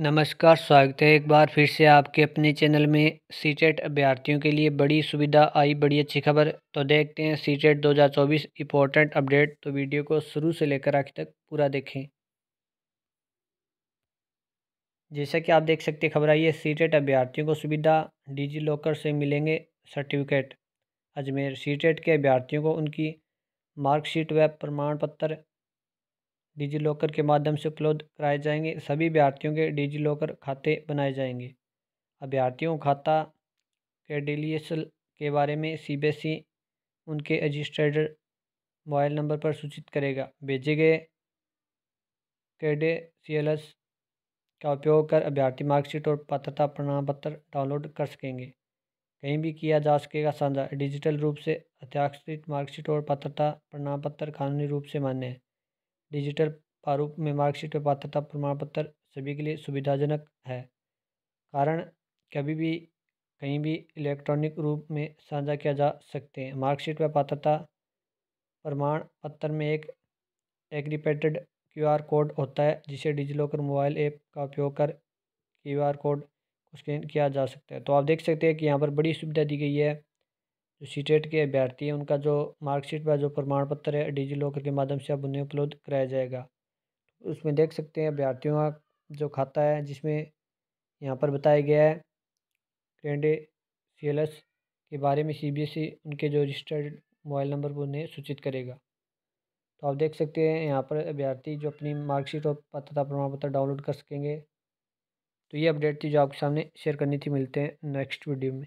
नमस्कार स्वागत है एक बार फिर से आपके अपने चैनल में सीटेट e अभ्यर्थियों के लिए बड़ी सुविधा आई बड़ी अच्छी खबर तो देखते हैं सीटेट 2024 इंपॉर्टेंट अपडेट तो वीडियो को शुरू से लेकर आखिर तक पूरा देखें जैसा कि आप देख सकते खबर आई है सीटेट e अभ्यर्थियों को सुविधा डिजी लॉकर से मिलेंगे सर्टिफिकेट अजमेर सीटेट e के अभ्यर्थियों को उनकी मार्कशीट व प्रमाण पत्र डिजी लॉकर के माध्यम से उपलब्ध कराए जाएंगे सभी अभ्यार्थियों के डिजी लॉकर खाते बनाए जाएंगे अभ्यर्थियों खाता कैडिलियसल के बारे में सीबीएसई उनके रजिस्टर्ड मोबाइल नंबर पर सूचित करेगा भेजे गए सी का उपयोग कर अभ्यर्थी मार्कशीट और पात्रता प्रमाण पत्र डाउनलोड कर सकेंगे कहीं भी किया जा सकेगा साझा डिजिटल रूप से अत्याक्षरित मार्कशीट और पात्रता प्रमाण पत्र कानूनी रूप से मान्य है डिजिटल प्रारूप में मार्कशीट और पात्रता प्रमाण पत्र सभी के लिए सुविधाजनक है कारण कभी भी कहीं भी इलेक्ट्रॉनिक रूप में साझा किया जा सकते हैं मार्कशीट व पात्रता प्रमाण पत्र में एक एग्रीपेटेड क्यूआर कोड होता है जिसे डिजिलॉकर मोबाइल ऐप का उपयोग कर क्यूआर कोड स्कैन किया जा सकता है तो आप देख सकते हैं कि यहाँ पर बड़ी सुविधा दी गई है जो सी टेट के अभ्यर्थी हैं उनका जो मार्कशीट व जो प्रमाण पत्र है डिजी लॉकर के माध्यम से अब उन्हें उपलब्ध कराया जाएगा उसमें देख सकते हैं अभ्यर्थियों का जो खाता है जिसमें यहाँ पर बताया गया है क्रेंडे सी एल एस के बारे में सी बी एस ई उनके जो रजिस्टर्ड मोबाइल नंबर पर उन्हें सूचित करेगा तो आप देख सकते हैं यहाँ पर अभ्यर्थी जो अपनी मार्कशीट और पत्रता प्रमाण पत्र डाउनलोड कर सकेंगे तो ये अपडेट थी जो आपके सामने शेयर करनी थी मिलते हैं नेक्स्ट वीडियो में